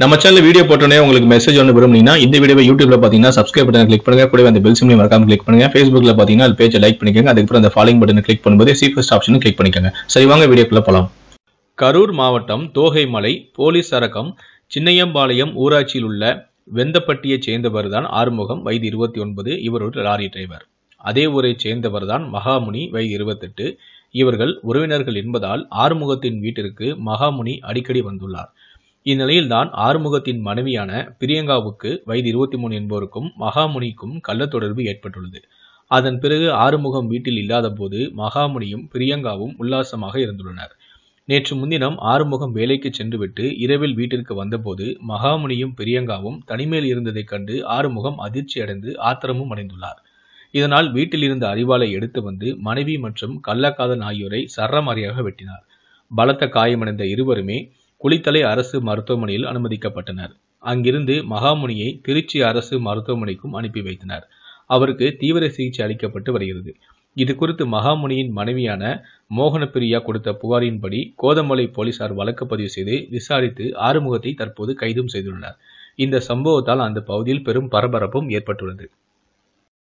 நம்ம channel video போட்டோன்னே உங்களுக்கு மெசேஜ் ஒன்று விரும்புனீங்கன்னா இந்த வீடியோ யூடியூப்ல பார்த்தீங்கன்னா சப்ஸ்கிரைப் பட்டன் கிளிக் பண்ணுங்க கூட அந்த பெல் சிம்லையும் மறக்காம கிளிக் பண்ணுங்க ஃபேஸ்புக்ல பார்த்தீங்கன்னா அது பேஜை லைக் பண்ணிக்கோங்க அதுக்கப்புறம் அந்த ஃபாலோ பட்டன் கிளிக் பண்ணும்போது ஃபஸ்ட் ஆப்ஷன் கிளிக் பண்ணிக்கோங்க சரி வாங்க வீடியோக்குள்ள போகலாம் கரூர் மாவட்டம் தோகைமலை போலீஸ் சரகம் சின்னையம்பாளையம் ஊராட்சியில் உள்ள வெந்தப்பட்டியைச் சேர்ந்தவர் தான் ஆறுமுகம் வயது இருபத்தி ஒன்பது இவர் ஒரு லாரி டிரைவர் அதே ஊரைச் சேர்ந்தவர் தான் மகாமுனி வயது இருபத்தெட்டு இவர்கள் உறவினர்கள் என்பதால் ஆறுமுகத்தின் வீட்டிற்கு மகாமுனி அடிக்கடி வந்துள்ளார் இந்நிலையில்தான் ஆறுமுகத்தின் மனைவியான பிரியங்காவுக்கு வயது இருபத்தி மூணு என்பவருக்கும் மகாமுனிக்கும் கள்ள தொடர்பு ஏற்பட்டுள்ளது அதன் பிறகு ஆறுமுகம் வீட்டில் இல்லாதபோது மகாமுனியும் பிரியங்காவும் உல்லாசமாக இருந்துள்ளனர் நேற்று முன்தினம் ஆறுமுகம் வேலைக்கு சென்றுவிட்டு இரவில் வீட்டிற்கு வந்தபோது மகாமுனியும் பிரியங்காவும் தனிமேல் இருந்ததைக் கண்டு ஆறுமுகம் அதிர்ச்சி அடைந்து ஆத்திரமும் அடைந்துள்ளார் இதனால் வீட்டில் இருந்த அறிவாளை எடுத்து வந்து மனைவி மற்றும் கள்ளக்காதன் ஆகியோரை சரமாரியாக வெட்டினார் பலத்த காயமடைந்த இருவருமே குளித்தலை அரசு மருத்துவமனையில் அனுமதிக்கப்பட்டனர் அங்கிருந்து மகாமுனியை திருச்சி அரசு மருத்துவமனைக்கும் அனுப்பி வைத்தனர் அவருக்கு தீவிர சிகிச்சை அளிக்கப்பட்டு வருகிறது இது குறித்து மகாமுனியின் மனைவியான மோகனப்பிரியா கொடுத்த புகாரின்படி கோதமலை போலீசார் வழக்கு பதிவு செய்து விசாரித்து ஆறுமுகத்தை தற்போது கைதும் செய்துள்ளனர் இந்த சம்பவத்தால் அந்த பகுதியில் பெரும் பரபரப்பும் ஏற்பட்டுள்ளது